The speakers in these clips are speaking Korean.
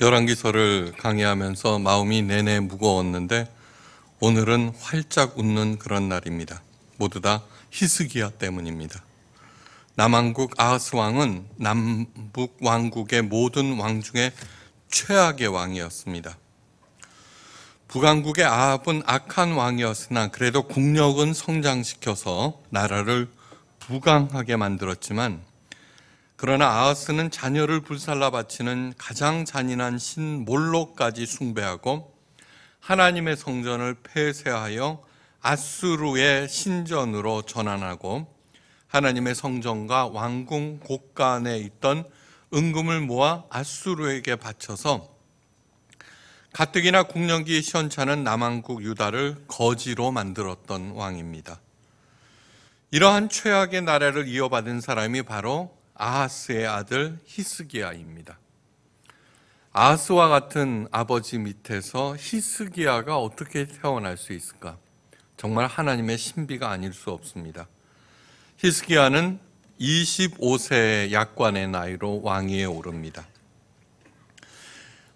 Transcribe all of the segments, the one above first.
열왕기서를 강의하면서 마음이 내내 무거웠는데 오늘은 활짝 웃는 그런 날입니다. 모두 다 히스기야 때문입니다. 남왕국 아하스 왕은 남북 왕국의 모든 왕 중에 최악의 왕이었습니다. 북왕국의 아합은 악한 왕이었으나 그래도 국력은 성장시켜서 나라를 부강하게 만들었지만 그러나 아하스는 자녀를 불살라 바치는 가장 잔인한 신 몰로까지 숭배하고 하나님의 성전을 폐쇄하여 아수르의 신전으로 전환하고 하나님의 성전과 왕궁 곳간에 있던 은금을 모아 아수르에게 바쳐서 가뜩이나 국년기 시원찮은 남한국 유다를 거지로 만들었던 왕입니다. 이러한 최악의 나라를 이어받은 사람이 바로 아하스의 아들 히스기야입니다. 아하스와 같은 아버지 밑에서 히스기야가 어떻게 태어날 수 있을까? 정말 하나님의 신비가 아닐 수 없습니다. 히스기야는 25세 약관의 나이로 왕위에 오릅니다.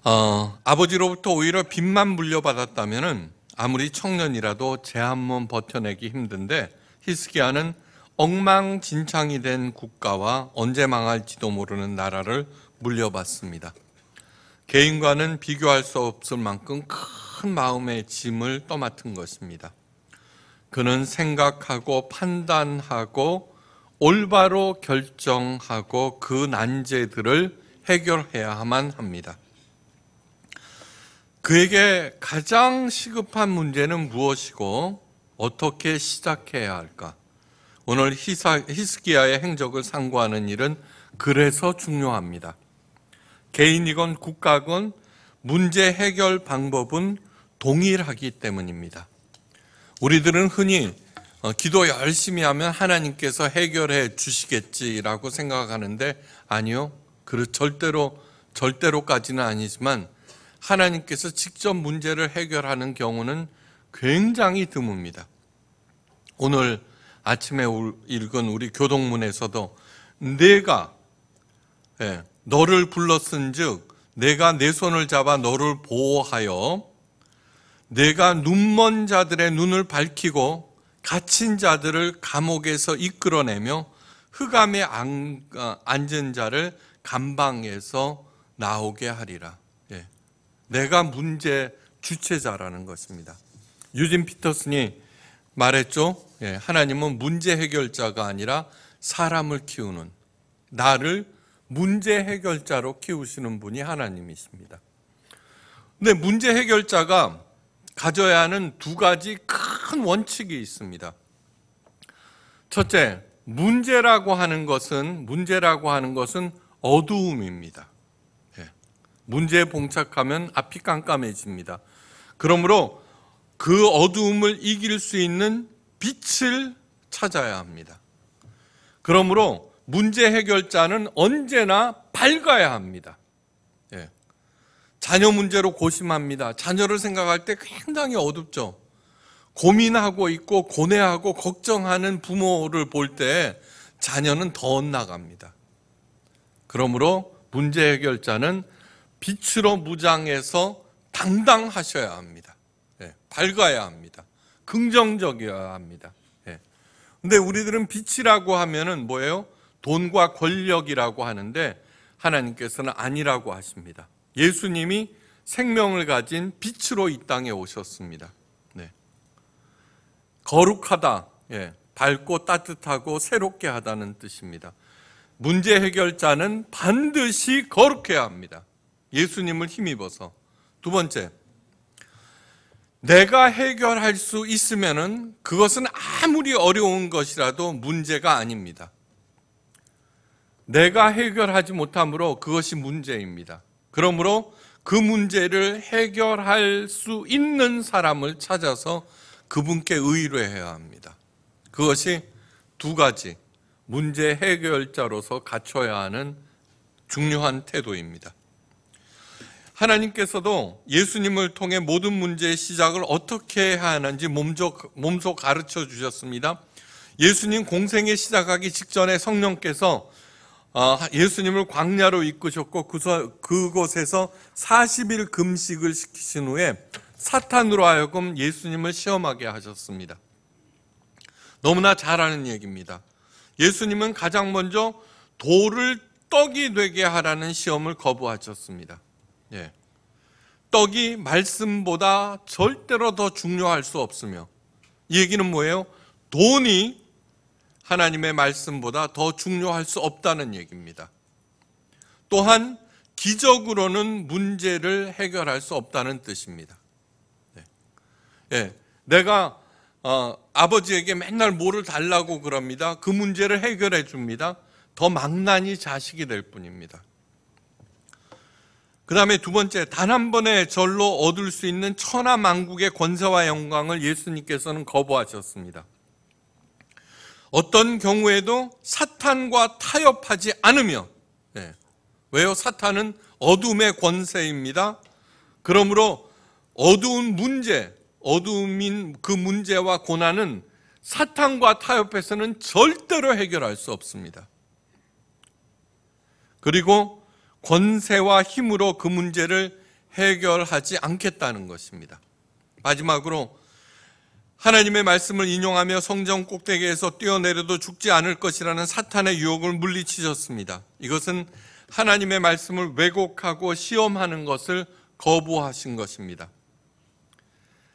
어, 아버지로부터 오히려 빚만 물려받았다면 아무리 청년이라도 제한몸 버텨내기 힘든데 히스기야는 엉망진창이 된 국가와 언제 망할지도 모르는 나라를 물려받습니다. 개인과는 비교할 수 없을 만큼 큰 마음의 짐을 떠맡은 것입니다. 그는 생각하고 판단하고 올바로 결정하고 그 난제들을 해결해야만 합니다. 그에게 가장 시급한 문제는 무엇이고 어떻게 시작해야 할까? 오늘 히사, 히스기야의 행적을 상고하는 일은 그래서 중요합니다. 개인이건 국가건 문제 해결 방법은 동일하기 때문입니다. 우리들은 흔히 어, 기도 열심히 하면 하나님께서 해결해 주시겠지라고 생각하는데 아니요. 절대로 절대로까지는 아니지만 하나님께서 직접 문제를 해결하는 경우는 굉장히 드뭅니다. 오늘 아침에 읽은 우리 교동문에서도 내가 예, 너를 불렀은즉 내가 내 손을 잡아 너를 보호하여 내가 눈먼 자들의 눈을 밝히고 갇힌 자들을 감옥에서 이끌어내며 흑암에 어, 앉은 자를 감방에서 나오게 하리라. 예. 내가 문제 주체자라는 것입니다. 유진 피터슨이 말했죠? 예, 하나님은 문제 해결자가 아니라 사람을 키우는 나를 문제 해결자로 키우시는 분이 하나님이십니다. 근데 문제 해결자가 가져야 하는 두 가지 큰 원칙이 있습니다. 첫째, 문제라고 하는 것은 문제라고 하는 것은 어두움입니다. 예, 문제에 봉착하면 앞이 깜깜해집니다. 그러므로 그 어두움을 이길 수 있는 빛을 찾아야 합니다. 그러므로 문제 해결자는 언제나 밝아야 합니다. 예. 자녀 문제로 고심합니다. 자녀를 생각할 때 굉장히 어둡죠. 고민하고 있고 고뇌하고 걱정하는 부모를 볼 때 자녀는 더 나갑니다. 그러므로 문제 해결자는 빛으로 무장해서 당당하셔야 합니다. 밝아야 합니다. 긍정적이어야 합니다. 예. 근데 우리들은 빛이라고 하면은 뭐예요? 돈과 권력이라고 하는데 하나님께서는 아니라고 하십니다. 예수님이 생명을 가진 빛으로 이 땅에 오셨습니다. 네. 거룩하다. 예. 밝고 따뜻하고 새롭게 하다는 뜻입니다. 문제 해결자는 반드시 거룩해야 합니다. 예수님을 힘입어서. 두 번째, 내가 해결할 수있으면 그것은 아무리 어려운 것이라도 문제가 아닙니다. 내가 해결하지 못함으로 그것이 문제입니다. 그러므로 그 문제를 해결할 수 있는 사람을 찾아서 그분께 의뢰해야 합니다. 그것이 두 가지 문제 해결자로서 갖춰야 하는 중요한 태도입니다. 하나님께서도 예수님을 통해 모든 문제의 시작을 어떻게 해야 하는지 몸소 가르쳐 주셨습니다. 예수님 공생에 시작하기 직전에 성령께서 아, 예수님을 광야로 이끄셨고 그 그곳에서 40일 금식을 시키신 후에 사탄으로 하여금 예수님을 시험하게 하셨습니다. 너무나 잘 아는 얘기입니다. 예수님은 가장 먼저 돌을 떡이 되게 하라는 시험을 거부하셨습니다. 예. 떡이 말씀보다 절대로 더 중요할 수 없으며 이 얘기는 뭐예요? 돈이 하나님의 말씀보다 더 중요할 수 없다는 얘기입니다. 또한 기적으로는 문제를 해결할 수 없다는 뜻입니다. 예. 예. 내가 어, 아버지에게 맨날 뭐를 달라고 그럽니다. 그 문제를 해결해 줍니다. 더 망나니 자식이 될 뿐입니다. 그 다음에 두 번째, 단 한 번의 절로 얻을 수 있는 천하 만국의 권세와 영광을 예수님께서는 거부하셨습니다. 어떤 경우에도 사탄과 타협하지 않으며, 네. 왜요? 사탄은 어둠의 권세입니다. 그러므로 어두운 문제, 어두운 그 문제와 고난은 사탄과 타협해서는 절대로 해결할 수 없습니다. 그리고 권세와 힘으로 그 문제를 해결하지 않겠다는 것입니다. 마지막으로 하나님의 말씀을 인용하며 성전 꼭대기에서 뛰어내려도 죽지 않을 것이라는 사탄의 유혹을 물리치셨습니다. 이것은 하나님의 말씀을 왜곡하고 시험하는 것을 거부하신 것입니다.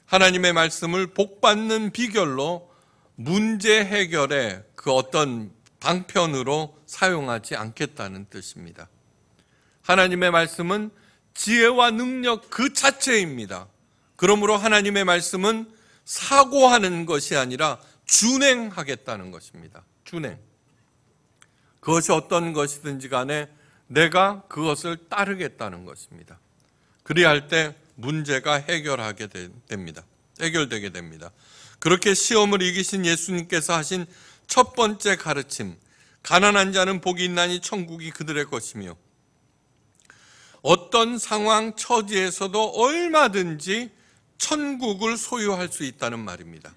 하나님의 말씀을 복받는 비결로 문제 해결에 그 어떤 방편으로 사용하지 않겠다는 뜻입니다. 하나님의 말씀은 지혜와 능력 그 자체입니다. 그러므로 하나님의 말씀은 사고하는 것이 아니라 준행하겠다는 것입니다. 준행. 그것이 어떤 것이든지 간에 내가 그것을 따르겠다는 것입니다. 그리할 때 문제가 해결하게 됩니다. 해결되게 됩니다. 그렇게 시험을 이기신 예수님께서 하신 첫 번째 가르침, 가난한 자는 복이 있나니 천국이 그들의 것이며 어떤 상황 처지에서도 얼마든지 천국을 소유할 수 있다는 말입니다.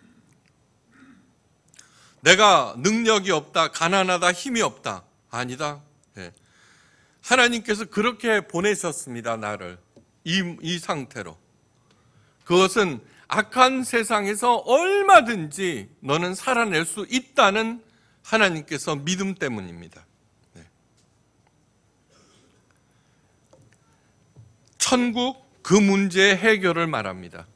내가 능력이 없다, 가난하다, 힘이 없다. 아니다. 예. 하나님께서 그렇게 보내셨습니다, 나를. 이, 이 상태로. 그것은 악한 세상에서 얼마든지 너는 살아낼 수 있다는 하나님께서 믿음 때문입니다. 천국 그 문제 해결을 말합니다.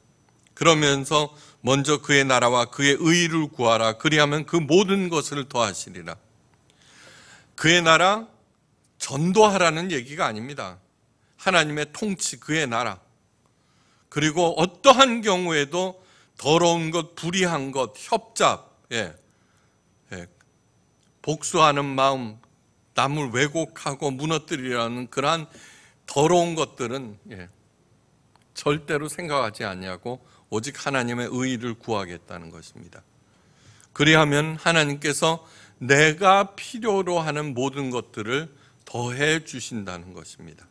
그러면서 먼저 그의 나라와 그의 의를 구하라. 그리하면 그 모든 것을 더하시리라. 그의 나라 전도하라는 얘기가 아닙니다. 하나님의 통치 그의 나라. 그리고 어떠한 경우에도 더러운 것, 불의한 것, 협잡, 예. 예. 복수하는 마음, 남을 왜곡하고 무너뜨리라는 그러한 더러운 것들은 예, 절대로 생각하지 않냐고 오직 하나님의 의를 구하겠다는 것입니다. 그리하면 하나님께서 내가 필요로 하는 모든 것들을 더해 주신다는 것입니다.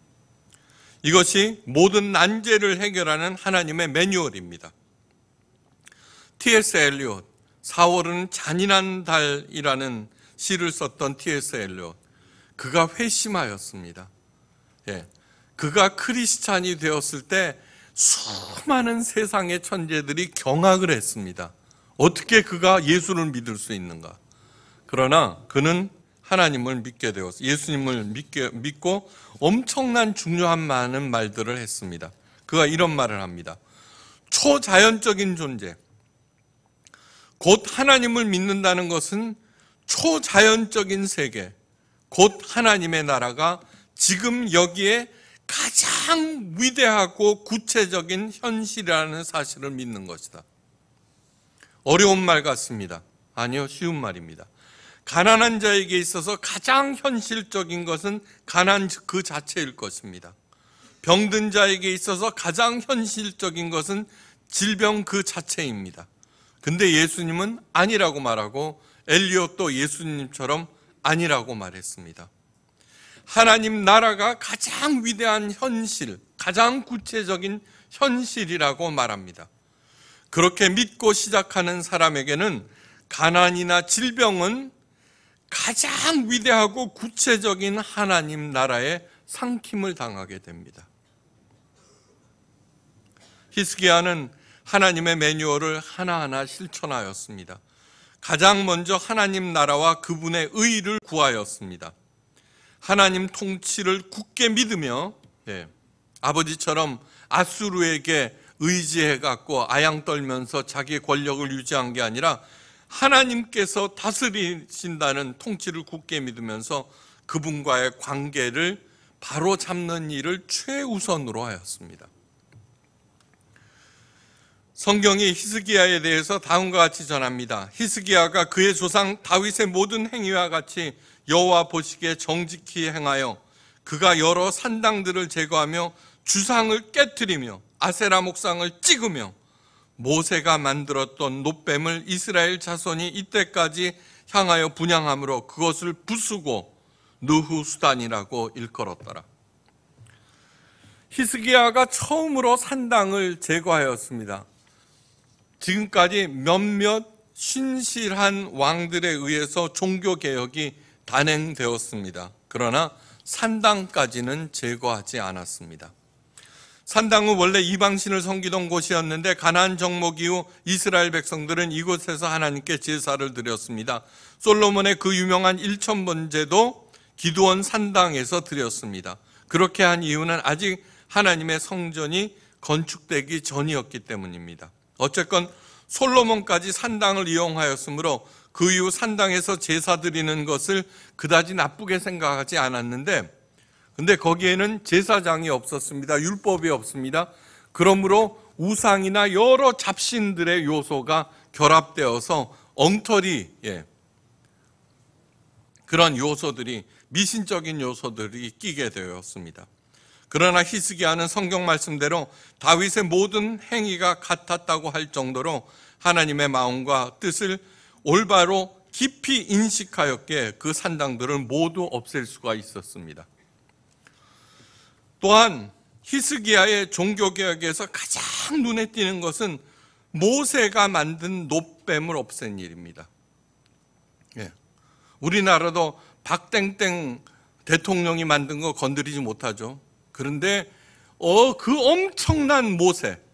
이것이 모든 난제를 해결하는 하나님의 매뉴얼입니다. T.S. 엘리엇 4월은 잔인한 달이라는 시를 썼던 T.S. 엘리엇 그가 회심하였습니다. 예. 그가 크리스찬이 되었을 때 수많은 세상의 천재들이 경악을 했습니다. 어떻게 그가 예수를 믿을 수 있는가? 그러나 그는 하나님을 믿게 되었어. 예수님을 믿게, 믿고 엄청난 중요한 많은 말들을 했습니다. 그가 이런 말을 합니다. 초자연적인 존재. 곧 하나님을 믿는다는 것은 초자연적인 세계, 곧 하나님의 나라가 지금 여기에 가장 위대하고 구체적인 현실이라는 사실을 믿는 것이다. 어려운 말 같습니다. 아니요, 쉬운 말입니다. 가난한 자에게 있어서 가장 현실적인 것은 가난 그 자체일 것입니다. 병든 자에게 있어서 가장 현실적인 것은 질병 그 자체입니다. 근데 예수님은 아니라고 말하고 엘리엇도 예수님처럼 아니라고 말했습니다. 하나님 나라가 가장 위대한 현실, 가장 구체적인 현실이라고 말합니다. 그렇게 믿고 시작하는 사람에게는 가난이나 질병은 가장 위대하고 구체적인 하나님 나라의 상킴을 당하게 됩니다. 히스기야는 하나님의 매뉴얼을 하나하나 실천하였습니다. 가장 먼저 하나님 나라와 그분의 의를 구하였습니다. 하나님 통치를 굳게 믿으며 예, 아버지처럼 아수르에게 의지해 갖고 아양 떨면서 자기 권력을 유지한 게 아니라 하나님께서 다스리신다는 통치를 굳게 믿으면서 그분과의 관계를 바로 잡는 일을 최우선으로 하였습니다. 성경이 히스기야에 대해서 다음과 같이 전합니다. 히스기야가 그의 조상 다윗의 모든 행위와 같이 여호와 보시기에 정직히 행하여 그가 여러 산당들을 제거하며 주상을 깨뜨리며 아세라 목상을 찍으며 모세가 만들었던 노뱀을 이스라엘 자손이 이때까지 향하여 분양함으로 그것을 부수고 누후 수단이라고 일컬었더라. 히스기야가 처음으로 산당을 제거하였습니다. 지금까지 몇몇 신실한 왕들에 의해서 종교 개혁이 단행되었습니다. 그러나 산당까지는 제거하지 않았습니다. 산당은 원래 이방신을 섬기던 곳이었는데 가나안 정목 이후 이스라엘 백성들은 이곳에서 하나님께 제사를 드렸습니다. 솔로몬의 그 유명한 일천 번제도 기도원 산당에서 드렸습니다. 그렇게 한 이유는 아직 하나님의 성전이 건축되기 전이었기 때문입니다. 어쨌건 솔로몬까지 산당을 이용하였으므로 그 이후 산당에서 제사 드리는 것을 그다지 나쁘게 생각하지 않았는데 근데 거기에는 제사장이 없었습니다. 율법이 없습니다. 그러므로 우상이나 여러 잡신들의 요소가 결합되어서 엉터리 예, 그런 요소들이 미신적인 요소들이 끼게 되었습니다. 그러나 히스기야는 성경 말씀대로 다윗의 모든 행위가 같았다고 할 정도로 하나님의 마음과 뜻을 올바로 깊이 인식하였기에 그 산당들을 모두 없앨 수가 있었습니다. 또한 히스기야의 종교개혁에서 가장 눈에 띄는 것은 모세가 만든 노뱀을 없앤 일입니다. 예. 우리나라도 박땡땡 대통령이 만든 거 건드리지 못하죠. 그런데 어, 그 엄청난 모세가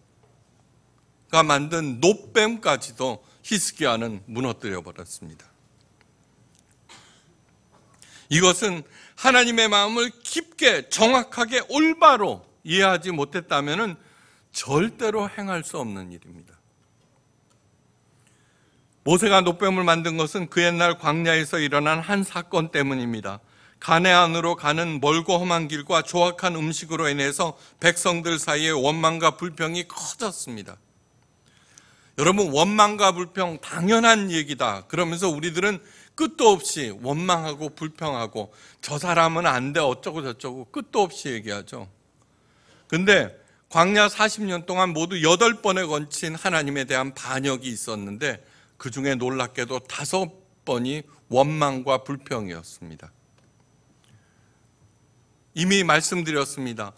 만든 노뱀까지도 히스기야는 무너뜨려 버렸습니다. 이것은 하나님의 마음을 깊게 정확하게 올바로 이해하지 못했다면 절대로 행할 수 없는 일입니다. 모세가 노뱀을 만든 것은 그 옛날 광야에서 일어난 한 사건 때문입니다. 가내안으로 가는 멀고 험한 길과 조악한 음식으로 인해서 백성들 사이에 원망과 불평이 커졌습니다. 여러분 원망과 불평 당연한 얘기다. 그러면서 우리들은 끝도 없이 원망하고 불평하고 저 사람은 안 돼 어쩌고 저쩌고 끝도 없이 얘기하죠. 근데 광야 40년 동안 모두 8번에 걸친 하나님에 대한 반역이 있었는데 그 중에 놀랍게도 5번이 원망과 불평이었습니다. 이미 말씀드렸습니다.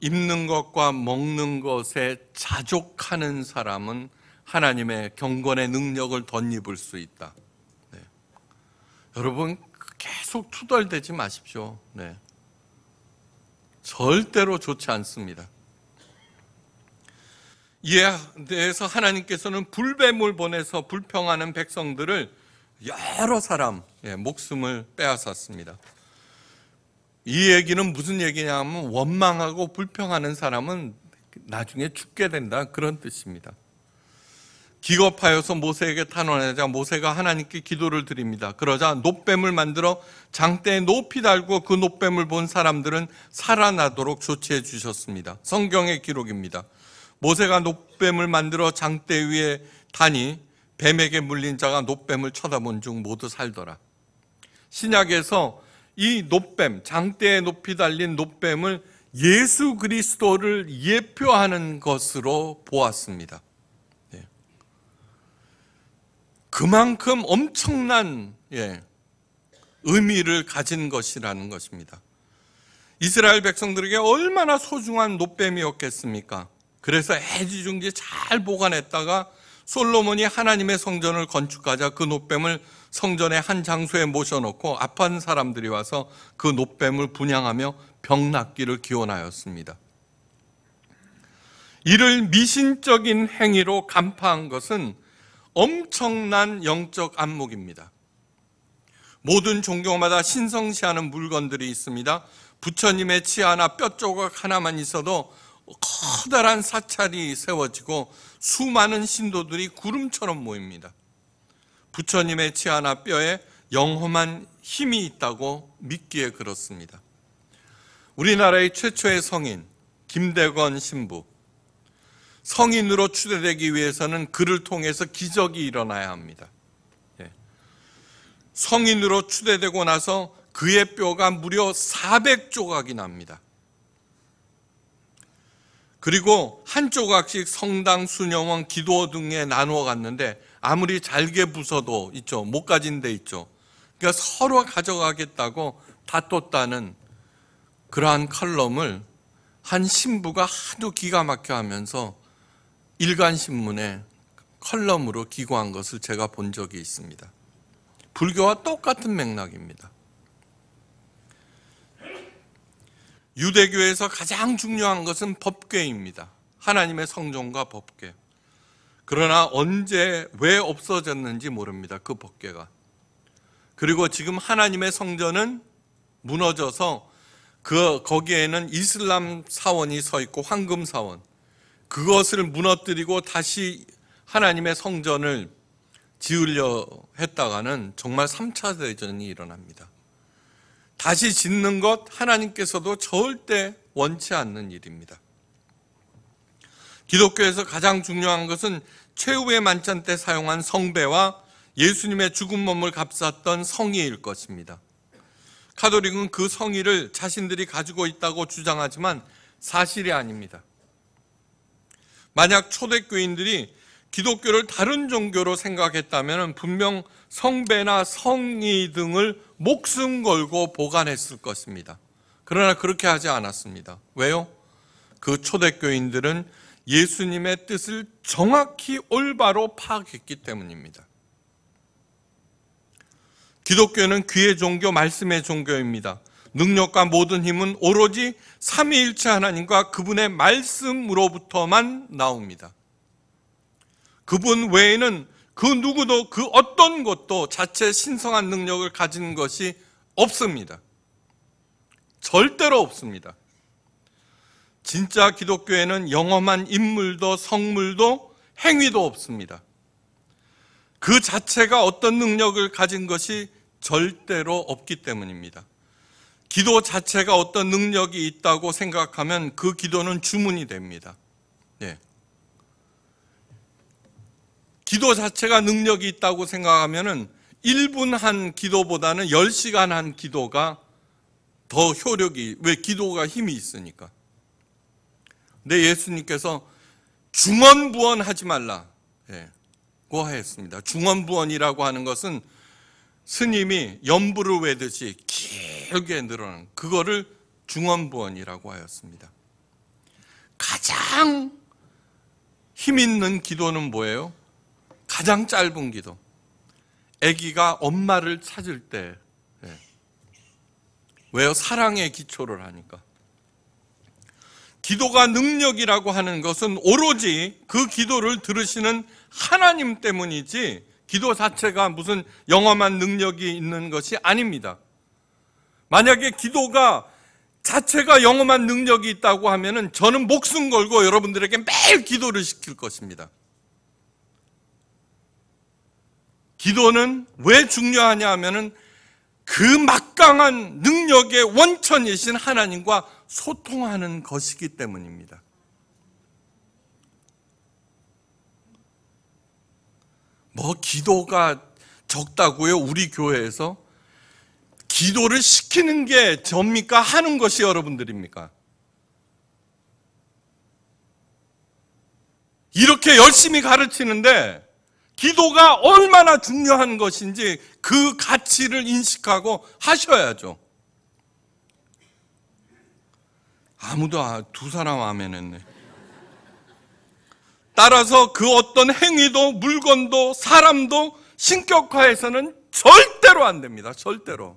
입는 것과 먹는 것에 자족하는 사람은 하나님의 경건의 능력을 덧입을 수 있다. 네. 여러분 계속 투덜대지 마십시오. 네. 절대로 좋지 않습니다. 이에 대해서 하나님께서는 불뱀을 보내서 불평하는 백성들을 여러 사람 예, 목숨을 빼앗았습니다. 이 얘기는 무슨 얘기냐면 원망하고 불평하는 사람은 나중에 죽게 된다 그런 뜻입니다. 기겁하여서 모세에게 탄원하자 모세가 하나님께 기도를 드립니다. 그러자 노뱀을 만들어 장대에 높이 달고 그 노뱀을 본 사람들은 살아나도록 조치해 주셨습니다. 성경의 기록입니다. 모세가 노뱀을 만들어 장대 위에 다니 뱀에게 물린 자가 노뱀을 쳐다본 중 모두 살더라. 신약에서 이 노뱀, 장대에 높이 달린 노뱀을 예수 그리스도를 예표하는 것으로 보았습니다. 그만큼 엄청난 예, 의미를 가진 것이라는 것입니다. 이스라엘 백성들에게 얼마나 소중한 노뱀이었겠습니까? 그래서 해지중지 잘 보관했다가 솔로몬이 하나님의 성전을 건축하자 그 노뱀을 성전의 한 장소에 모셔놓고 아픈 사람들이 와서 그 노뱀을 분양하며 병낫기를 기원하였습니다. 이를 미신적인 행위로 간파한 것은 엄청난 영적 안목입니다. 모든 종교마다 신성시하는 물건들이 있습니다. 부처님의 치아나 뼈조각 하나만 있어도 커다란 사찰이 세워지고 수많은 신도들이 구름처럼 모입니다. 부처님의 치아나 뼈에 영험한 힘이 있다고 믿기에 그렇습니다. 우리나라의 최초의 성인 김대건 신부 성인으로 추대되기 위해서는 그를 통해서 기적이 일어나야 합니다. 예. 성인으로 추대되고 나서 그의 뼈가 무려 400조각이 납니다. 그리고 한 조각씩 성당, 수녀원, 기도 등에 나누어 갔는데 아무리 잘게 부숴도 있죠. 못 가진 데 있죠. 그러니까 서로 가져가겠다고 다퉜다는 그러한 칼럼을 한 신부가 하도 기가 막혀 하면서 일간신문에 컬럼으로 기고한 것을 제가 본 적이 있습니다. 불교와 똑같은 맥락입니다. 유대교에서 가장 중요한 것은 법궤입니다. 하나님의 성전과 법궤. 그러나 언제 왜 없어졌는지 모릅니다. 그 법궤가. 그리고 지금 하나님의 성전은 무너져서 그 거기에는 이슬람 사원이 서 있고 황금 사원 그것을 무너뜨리고 다시 하나님의 성전을 지으려 했다가는 정말 3차 대전이 일어납니다. 다시 짓는 것 하나님께서도 절대 원치 않는 일입니다. 기독교에서 가장 중요한 것은 최후의 만찬 때 사용한 성배와 예수님의 죽은 몸을 값쌌던 성의일 것입니다. 카도릭은그 성의를 자신들이 가지고 있다고 주장하지만 사실이 아닙니다. 만약 초대교인들이 기독교를 다른 종교로 생각했다면 분명 성배나 성의 등을 목숨 걸고 보관했을 것입니다. 그러나 그렇게 하지 않았습니다. 왜요? 그 초대교인들은 예수님의 뜻을 정확히 올바로 파악했기 때문입니다. 기독교는 귀의 종교, 말씀의 종교입니다. 능력과 모든 힘은 오로지 삼위일체 하나님과 그분의 말씀으로부터만 나옵니다. 그분 외에는 그 누구도 그 어떤 것도 자체 신성한 능력을 가진 것이 없습니다. 절대로 없습니다. 진짜 기독교에는 영험한 인물도 성물도 행위도 없습니다. 그 자체가 어떤 능력을 가진 것이 절대로 없기 때문입니다. 기도 자체가 어떤 능력이 있다고 생각하면 그 기도는 주문이 됩니다. 네. 기도 자체가 능력이 있다고 생각하면 1분 한 기도보다는 10시간 한 기도가 더 효력이, 왜 기도가 힘이 있으니까. 근데 예수님께서 중언부언 하지 말라. 예. 고 하였습니다. 중언부언이라고 하는 것은 스님이 연부를 외듯이 길 길게 늘어난 그거를 중원부원이라고 하였습니다. 가장 힘 있는 기도는 뭐예요? 가장 짧은 기도. 아기가 엄마를 찾을 때 네. 왜요? 사랑의 기초를 하니까. 기도가 능력이라고 하는 것은 오로지 그 기도를 들으시는 하나님 때문이지 기도 자체가 무슨 영험한 능력이 있는 것이 아닙니다. 만약에 기도가 자체가 영험한 능력이 있다고 하면 저는 목숨 걸고 여러분들에게 매일 기도를 시킬 것입니다. 기도는 왜 중요하냐 하면그 막강한 능력의 원천이신 하나님과 소통하는 것이기 때문입니다. 뭐 기도가 적다고요? 우리 교회에서? 기도를 시키는 게 접니까? 하는 것이 여러분들입니까? 이렇게 열심히 가르치는데 기도가 얼마나 중요한 것인지 그 가치를 인식하고 하셔야죠. 아무도 아, 두 사람 아멘 했네. 따라서 그 어떤 행위도 물건도 사람도 신격화해서는 절대로 안 됩니다. 절대로.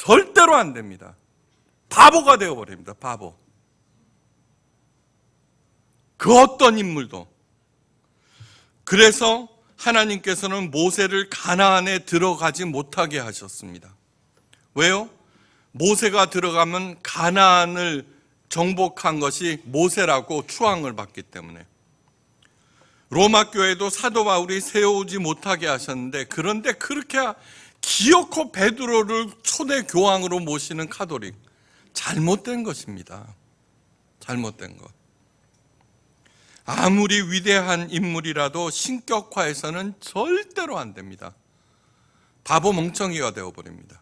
절대로 안 됩니다. 바보가 되어버립니다. 바보. 그 어떤 인물도. 그래서 하나님께서는 모세를 가나안에 들어가지 못하게 하셨습니다. 왜요? 모세가 들어가면 가나안을 정복한 것이 모세라고 추앙을 받기 때문에 로마 교회도 사도 바울이 세우지 못하게 하셨는데 그런데 그렇게 기어코 베드로를 초대 교황으로 모시는 카톨릭 잘못된 것입니다. 잘못된 것. 아무리 위대한 인물이라도 신격화해서는 절대로 안 됩니다. 바보 멍청이가 되어버립니다.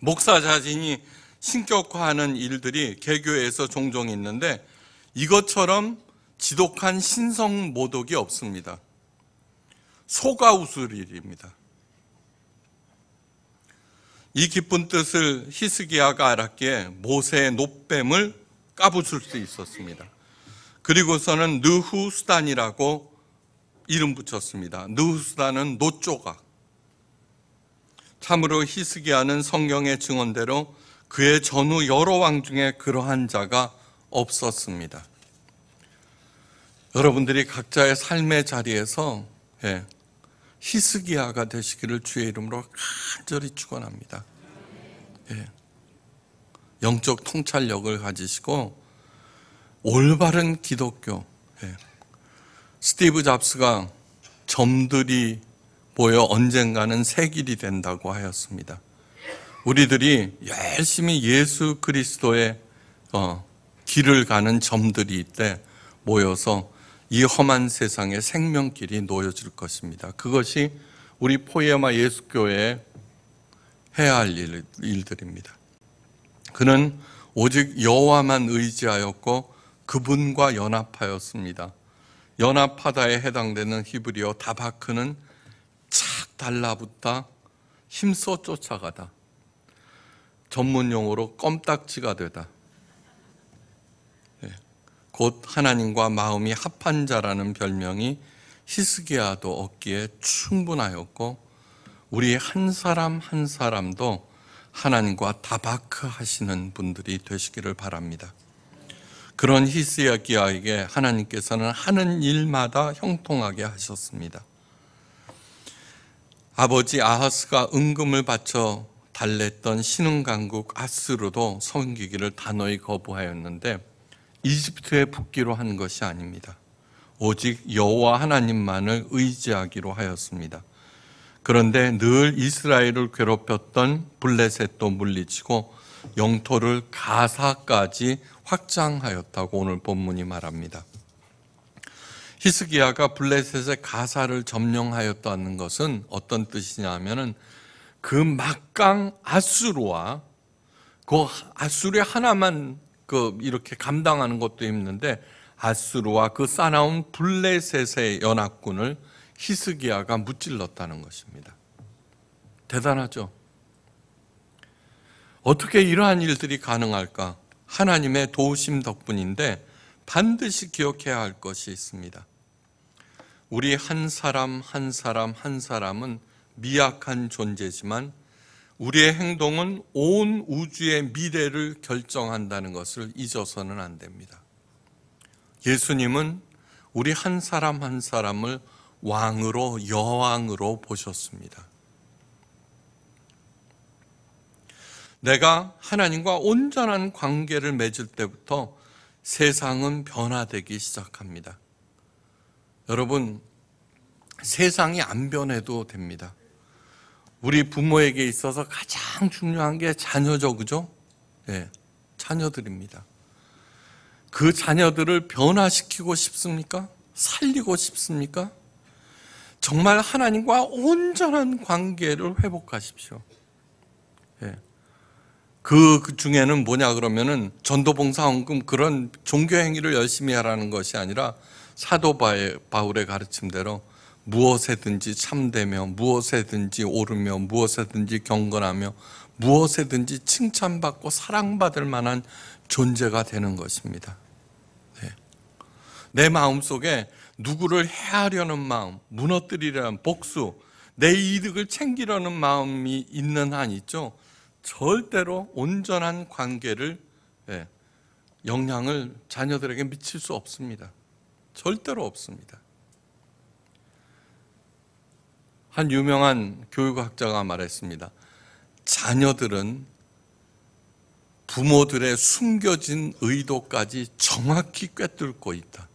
목사 자신이 신격화하는 일들이 개교에서 종종 있는데 이것처럼 지독한 신성 모독이 없습니다. 소가우술일입니다. 이 깊은 뜻을 히스기야가 알았기에 모세의 노뱀을 까부술 수 있었습니다. 그리고서는 느후수단이라고 이름 붙였습니다. 느후수단은 노조각. 참으로 히스기야는 성경의 증언대로 그의 전후 여러 왕 중에 그러한 자가 없었습니다. 여러분들이 각자의 삶의 자리에서 예, 히스기야가 되시기를 주의 이름으로 간절히 축원합니다. 예. 영적 통찰력을 가지시고 올바른 기독교. 예. 스티브 잡스가 점들이 보여 언젠가는 새 길이 된다고 하였습니다. 우리들이 열심히 예수 그리스도의 어, 길을 가는 점들이 있대 모여서 이 험한 세상에 생명길이 놓여질 것입니다. 그것이 우리 포에마 예수교회 해야 할 일들입니다. 그는 오직 여호와만 의지하였고 그분과 연합하였습니다. 연합하다에 해당되는 히브리어 다바크는 착 달라붙다, 힘써 쫓아가다. 전문 용어로 껌딱지가 되다. 곧 하나님과 마음이 합한 자라는 별명이 히스기야도 얻기에 충분하였고 우리 한 사람 한 사람도 하나님과 다바크 하시는 분들이 되시기를 바랍니다. 그런 히스기야에게 하나님께서는 하는 일마다 형통하게 하셨습니다. 아버지 아하스가 은금을 바쳐 달랬던 신흥강국 아스르도 섬기기를 단호히 거부하였는데 이집트에 붙기로 한 것이 아닙니다. 오직 여호와 하나님만을 의지하기로 하였습니다. 그런데 늘 이스라엘을 괴롭혔던 블레셋도 물리치고 영토를 가사까지 확장하였다고 오늘 본문이 말합니다. 히스기야가 블레셋의 가사를 점령하였다는 것은 어떤 뜻이냐 면은그 막강 아수르와 그아수르 하나만 그 이렇게 감당하는 것도 힘든데 아수르와그 싸나운 블레셋의 연합군을 히스기야가 무찔렀다는 것입니다. 대단하죠. 어떻게 이러한 일들이 가능할까? 하나님의 도우심 덕분인데 반드시 기억해야 할 것이 있습니다. 우리 한 사람 한 사람 한 사람은 미약한 존재지만 우리의 행동은 온 우주의 미래를 결정한다는 것을 잊어서는 안 됩니다. 예수님은 우리 한 사람 한 사람을 왕으로, 여왕으로 보셨습니다. 내가 하나님과 온전한 관계를 맺을 때부터 세상은 변화되기 시작합니다. 여러분, 세상이 안 변해도 됩니다. 우리 부모에게 있어서 가장 중요한 게 자녀죠, 그죠? 예, 네, 자녀들입니다. 그 자녀들을 변화시키고 싶습니까? 살리고 싶습니까? 정말 하나님과 온전한 관계를 회복하십시오. 예. 그, 그 중에는 뭐냐 그러면은 전도봉사원금 그런 종교행위를 열심히 하라는 것이 아니라 사도 바울의 가르침대로 무엇에든지 참되며 무엇에든지 오르며 무엇에든지 경건하며 무엇에든지 칭찬받고 사랑받을 만한 존재가 되는 것입니다. 네. 내 마음 속에 누구를 해하려는 마음, 무너뜨리려는 복수, 내 이득을 챙기려는 마음이 있는 한 있죠. 절대로 온전한 관계를 예, 영향을 자녀들에게 미칠 수 없습니다. 절대로 없습니다. 한 유명한 교육학자가 말했습니다. 자녀들은 부모들의 숨겨진 의도까지 정확히 꿰뚫고 있다.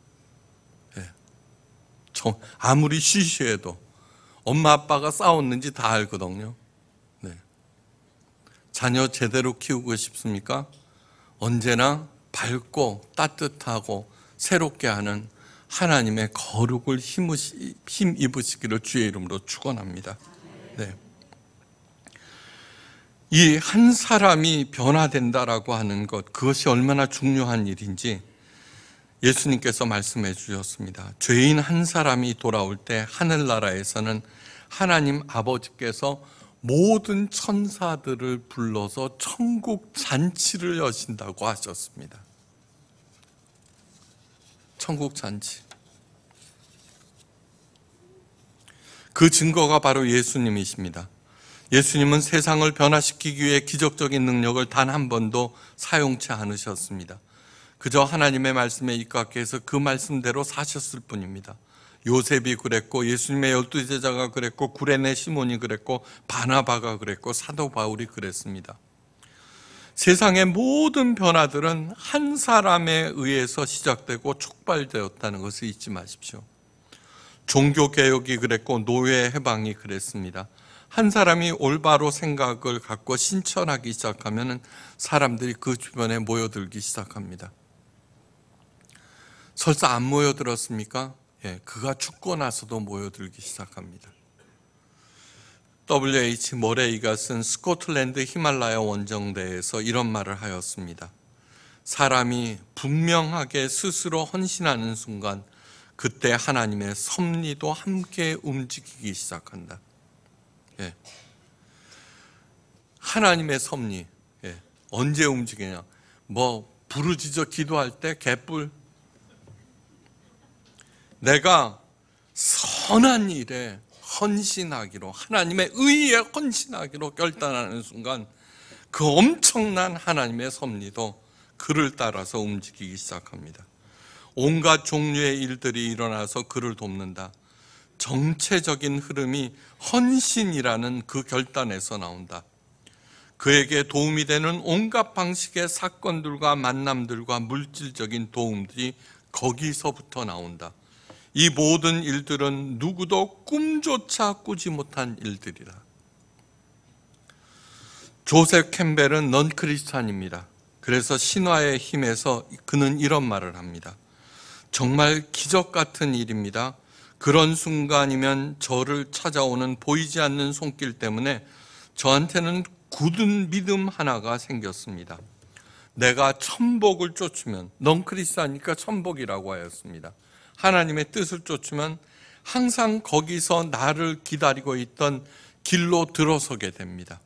예. 정, 아무리 시시해도 엄마 아빠가 싸웠는지 다 알거든요. 네. 자녀 제대로 키우고 싶습니까? 언제나 밝고 따뜻하고 새롭게 하는 하나님의 거룩을 힘입으시기를 주의 이름으로 축원합니다. 네. 이 한 사람이 변화된다라고 하는 것 그것이 얼마나 중요한 일인지 예수님께서 말씀해 주셨습니다. 죄인 한 사람이 돌아올 때 하늘나라에서는 하나님 아버지께서 모든 천사들을 불러서 천국 잔치를 여신다고 하셨습니다. 천국 잔치. 그 증거가 바로 예수님이십니다. 예수님은 세상을 변화시키기 위해 기적적인 능력을 단 한 번도 사용치 않으셨습니다. 그저 하나님의 말씀에 입각해 서그 말씀대로 사셨을 뿐입니다. 요셉이 그랬고 예수님의 열두 제자가 그랬고 구레네 시몬이 그랬고 바나바가 그랬고 사도 바울이 그랬습니다. 세상의 모든 변화들은 한 사람에 의해서 시작되고 촉발되었다는 것을 잊지 마십시오. 종교개혁이 그랬고 노예 해방이 그랬습니다. 한 사람이 올바로 생각을 갖고 신천하기 시작하면 사람들이 그 주변에 모여들기 시작합니다. 설사 안 모여들었습니까? 예, 그가 죽고 나서도 모여들기 시작합니다. W.H. 머레이가 쓴 스코틀랜드 히말라야 원정대에서 이런 말을 하였습니다. 사람이 분명하게 스스로 헌신하는 순간 그때 하나님의 섭리도 함께 움직이기 시작한다. 예. 하나님의 섭리 예. 언제 움직이냐? 뭐 부르짖어 기도할 때 개뿔. 내가 선한 일에 헌신하기로 하나님의 의에 헌신하기로 결단하는 순간 그 엄청난 하나님의 섭리도 그를 따라서 움직이기 시작합니다. 온갖 종류의 일들이 일어나서 그를 돕는다. 정체적인 흐름이 헌신이라는 그 결단에서 나온다. 그에게 도움이 되는 온갖 방식의 사건들과 만남들과 물질적인 도움들이 거기서부터 나온다. 이 모든 일들은 누구도 꿈조차 꾸지 못한 일들이다. 조셉 캠벨은 넌 크리스찬입니다. 그래서 신화의 힘에서 그는 이런 말을 합니다. 정말 기적 같은 일입니다. 그런 순간이면 저를 찾아오는 보이지 않는 손길 때문에 저한테는 굳은 믿음 하나가 생겼습니다. 내가 천복을 쫓으면 넌크리스하니까 천복이라고 하였습니다. 하나님의 뜻을 쫓으면 항상 거기서 나를 기다리고 있던 길로 들어서게 됩니다.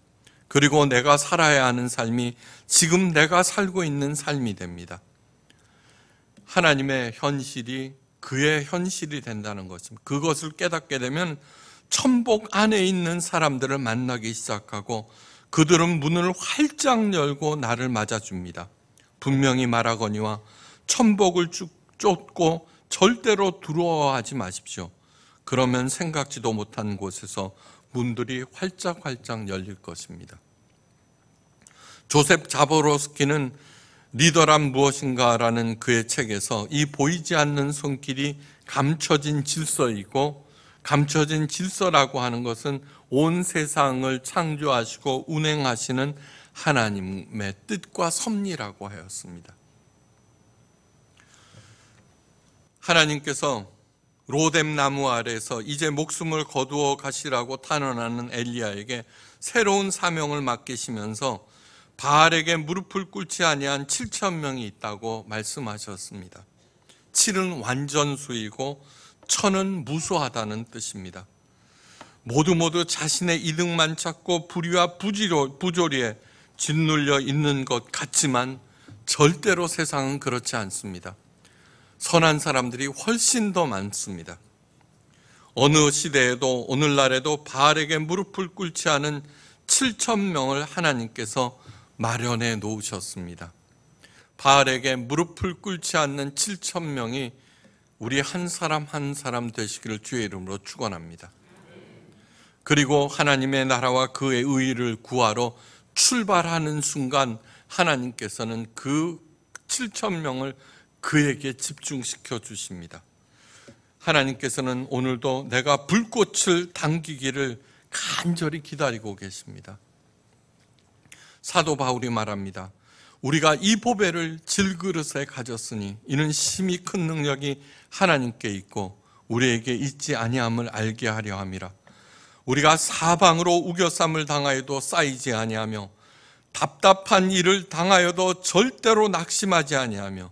그리고 내가 살아야 하는 삶이 지금 내가 살고 있는 삶이 됩니다. 하나님의 현실이 그의 현실이 된다는 것입니다. 그것을 깨닫게 되면 천복 안에 있는 사람들을 만나기 시작하고 그들은 문을 활짝 열고 나를 맞아줍니다. 분명히 말하거니와 천복을 쭉 쫓고 절대로 두려워하지 마십시오. 그러면 생각지도 못한 곳에서 문들이 활짝활짝 열릴 것입니다. 조셉 자보로스키는 리더란 무엇인가라는 그의 책에서 이 보이지 않는 손길이 감춰진 질서이고 감춰진 질서라고 하는 것은 온 세상을 창조하시고 운행하시는 하나님의 뜻과 섭리라고 하였습니다. 하나님께서 로뎀 나무 아래서 이제 목숨을 거두어 가시라고 탄원하는 엘리야에게 새로운 사명을 맡기시면서 바알에게 무릎을 꿇지 아니한 7천 명이 있다고 말씀하셨습니다. 7은 완전수이고 천은 무수하다는 뜻입니다. 모두 모두 자신의 이득만 찾고 부리와 부지로, 부조리에 짓눌려 있는 것 같지만 절대로 세상은 그렇지 않습니다. 선한 사람들이 훨씬 더 많습니다. 어느 시대에도 오늘날에도 바알에게 무릎을 꿇지 않은 7천 명을 하나님께서 마련해 놓으셨습니다. 바알에게 무릎을 꿇지 않는 7천 명이 우리 한 사람 한 사람 되시기를 주의 이름으로 축원합니다. 그리고 하나님의 나라와 그의 의를 구하러 출발하는 순간 하나님께서는 그 7천 명을 그에게 집중시켜 주십니다. 하나님께서는 오늘도 내가 불꽃을 당기기를 간절히 기다리고 계십니다. 사도 바울이 말합니다. 우리가 이 보배를 질그릇에 가졌으니 이는 심히 큰 능력이 하나님께 있고 우리에게 있지 아니함을 알게 하려 함이라. 우리가 사방으로 우겨쌈을 당하여도 쌓이지 아니하며 답답한 일을 당하여도 절대로 낙심하지 아니하며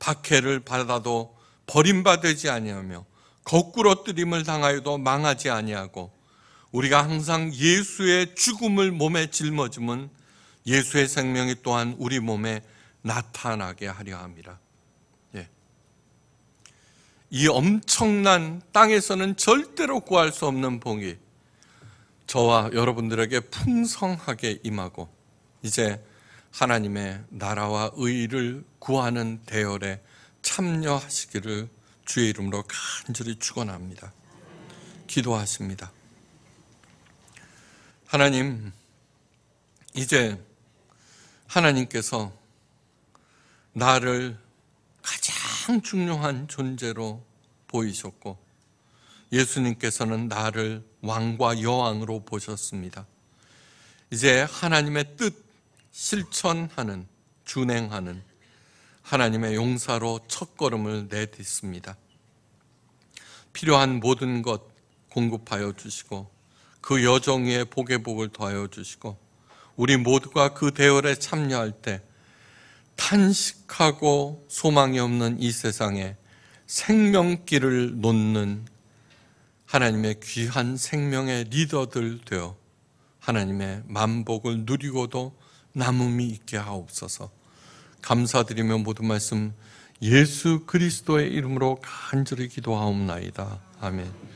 박해를 받아도 버림받지 아니하며 거꾸로뜨림을 당하여도 망하지 아니하고 우리가 항상 예수의 죽음을 몸에 짊어짐은 예수의 생명이 또한 우리 몸에 나타나게 하려 합니다. 예. 이 엄청난 땅에서는 절대로 구할 수 없는 복이 저와 여러분들에게 풍성하게 임하고 이제 하나님의 나라와 의를 구하는 대열에 참여하시기를 주의 이름으로 간절히 축원합니다. 기도하십니다. 하나님 이제 하나님께서 나를 가장 중요한 존재로 보이셨고 예수님께서는 나를 왕과 여왕으로 보셨습니다. 이제 하나님의 뜻 실천하는 준행하는 하나님의 용사로 첫걸음을 내딛습니다. 필요한 모든 것 공급하여 주시고 그 여정 위에 복의 복을 더하여 주시고 우리 모두가 그 대열에 참여할 때 탄식하고 소망이 없는 이 세상에 생명길을 놓는 하나님의 귀한 생명의 리더들 되어 하나님의 만복을 누리고도 남음이 있게 하옵소서. 감사드리며 모든 말씀 예수 그리스도의 이름으로 간절히 기도하옵나이다. 아멘.